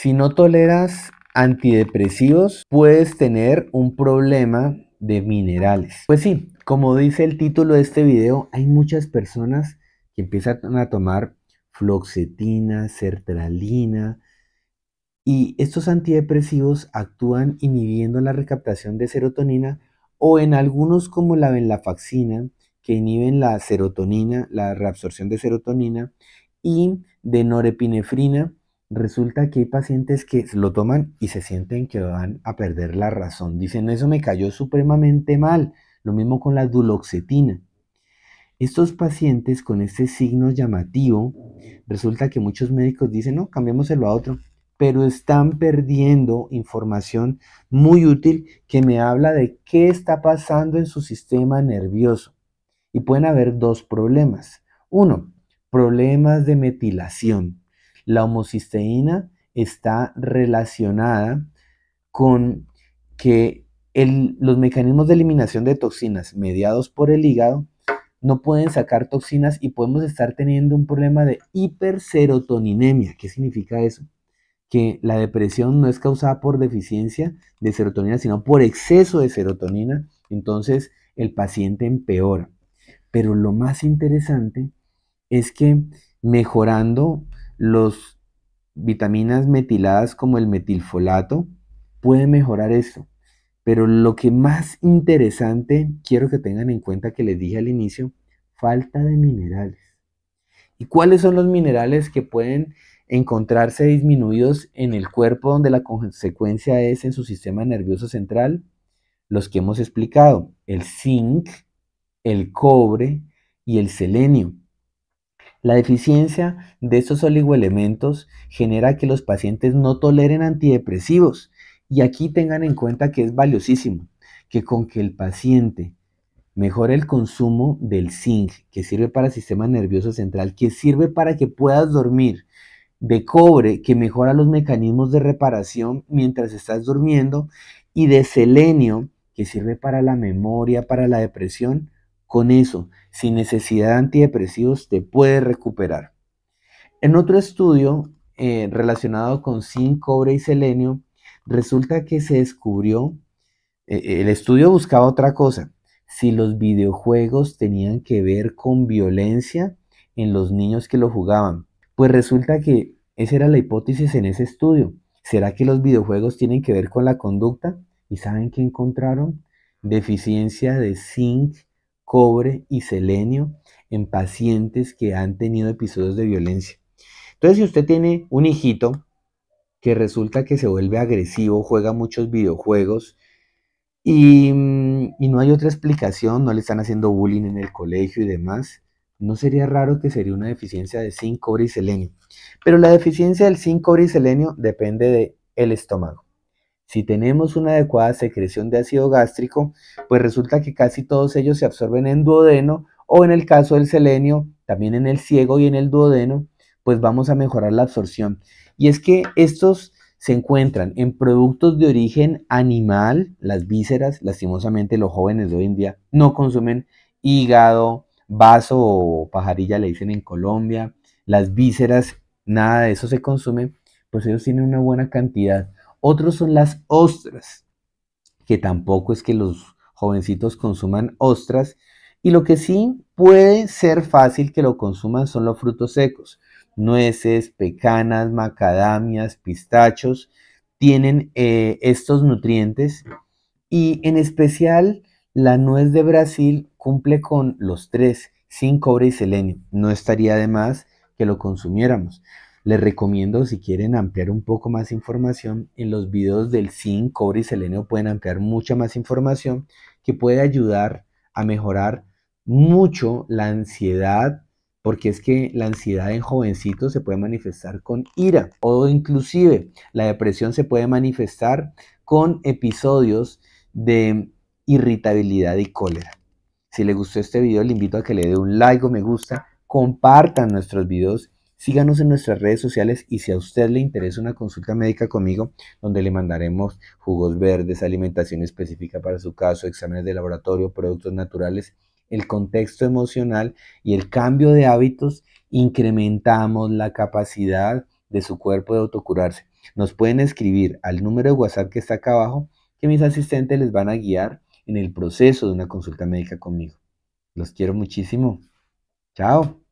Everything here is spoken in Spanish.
Si no toleras antidepresivos, puedes tener un problema de minerales. Pues sí, como dice el título de este video, hay muchas personas que empiezan a tomar floxetina, sertralina, y estos antidepresivos actúan inhibiendo la recaptación de serotonina o en algunos como la venlafaxina, que inhiben la serotonina, la reabsorción de serotonina, y de norepinefrina, Resulta que hay pacientes que lo toman y se sienten que van a perder la razón. Dicen, eso me cayó supremamente mal. Lo mismo con la duloxetina. Estos pacientes con este signo llamativo, resulta que muchos médicos dicen, no, cambiémoselo a otro, pero están perdiendo información muy útil que me habla de qué está pasando en su sistema nervioso. Y pueden haber dos problemas. Uno, problemas de metilación. La homocisteína está relacionada con que los mecanismos de eliminación de toxinas mediados por el hígado no pueden sacar toxinas y podemos estar teniendo un problema de hiperserotoninemia. ¿Qué significa eso? Que la depresión no es causada por deficiencia de serotonina, sino por exceso de serotonina. Entonces el paciente empeora. Pero lo más interesante es que mejorando los vitaminas metiladas como el metilfolato pueden mejorar eso, Pero lo que más interesante, quiero que tengan en cuenta que les dije al inicio, falta de minerales. ¿Y cuáles son los minerales que pueden encontrarse disminuidos en el cuerpo donde la consecuencia es en su sistema nervioso central? Los que hemos explicado, el zinc, el cobre y el selenio. La deficiencia de estos oligoelementos genera que los pacientes no toleren antidepresivos. Y aquí tengan en cuenta que es valiosísimo que con que el paciente mejore el consumo del zinc, que sirve para el sistema nervioso central, que sirve para que puedas dormir, de cobre, que mejora los mecanismos de reparación mientras estás durmiendo, y de selenio, que sirve para la memoria, para la depresión, con eso, sin necesidad de antidepresivos, te puedes recuperar. En otro estudio eh, relacionado con zinc, cobre y selenio, resulta que se descubrió, eh, eh, el estudio buscaba otra cosa, si los videojuegos tenían que ver con violencia en los niños que lo jugaban. Pues resulta que esa era la hipótesis en ese estudio. ¿Será que los videojuegos tienen que ver con la conducta? ¿Y saben qué encontraron? Deficiencia de zinc cobre y selenio en pacientes que han tenido episodios de violencia. Entonces, si usted tiene un hijito que resulta que se vuelve agresivo, juega muchos videojuegos mm, y, no hay otra explicación, no le están haciendo bullying en el colegio y demás, no sería raro que sería una deficiencia de zinc, cobre y selenio. Pero la deficiencia del zinc, cobre y selenio depende del estómago. Si tenemos una adecuada secreción de ácido gástrico, pues resulta que casi todos ellos se absorben en duodeno o en el caso del selenio, también en el ciego y en el duodeno, pues vamos a mejorar la absorción. Y es que estos se encuentran en productos de origen animal, las vísceras, lastimosamente los jóvenes de hoy en día no consumen hígado, vaso o pajarilla, le dicen en Colombia, las vísceras, nada de eso se consume, pues ellos tienen una buena cantidad. Otros son las ostras, que tampoco es que los jovencitos consuman ostras. Y lo que sí puede ser fácil que lo consuman son los frutos secos. Nueces, pecanas, macadamias, pistachos, tienen eh, estos nutrientes. Y en especial la nuez de Brasil cumple con los tres, sin cobre y selenio. No estaría de más que lo consumiéramos. Les recomiendo si quieren ampliar un poco más información, en los videos del zinc, cobre y selenio pueden ampliar mucha más información que puede ayudar a mejorar mucho la ansiedad, porque es que la ansiedad en jovencitos se puede manifestar con ira o inclusive la depresión se puede manifestar con episodios de irritabilidad y cólera. Si les gustó este video, le invito a que le dé un like o me gusta, compartan nuestros videos Síganos en nuestras redes sociales y si a usted le interesa una consulta médica conmigo, donde le mandaremos jugos verdes, alimentación específica para su caso, exámenes de laboratorio, productos naturales, el contexto emocional y el cambio de hábitos, incrementamos la capacidad de su cuerpo de autocurarse. Nos pueden escribir al número de WhatsApp que está acá abajo, que mis asistentes les van a guiar en el proceso de una consulta médica conmigo. Los quiero muchísimo. Chao.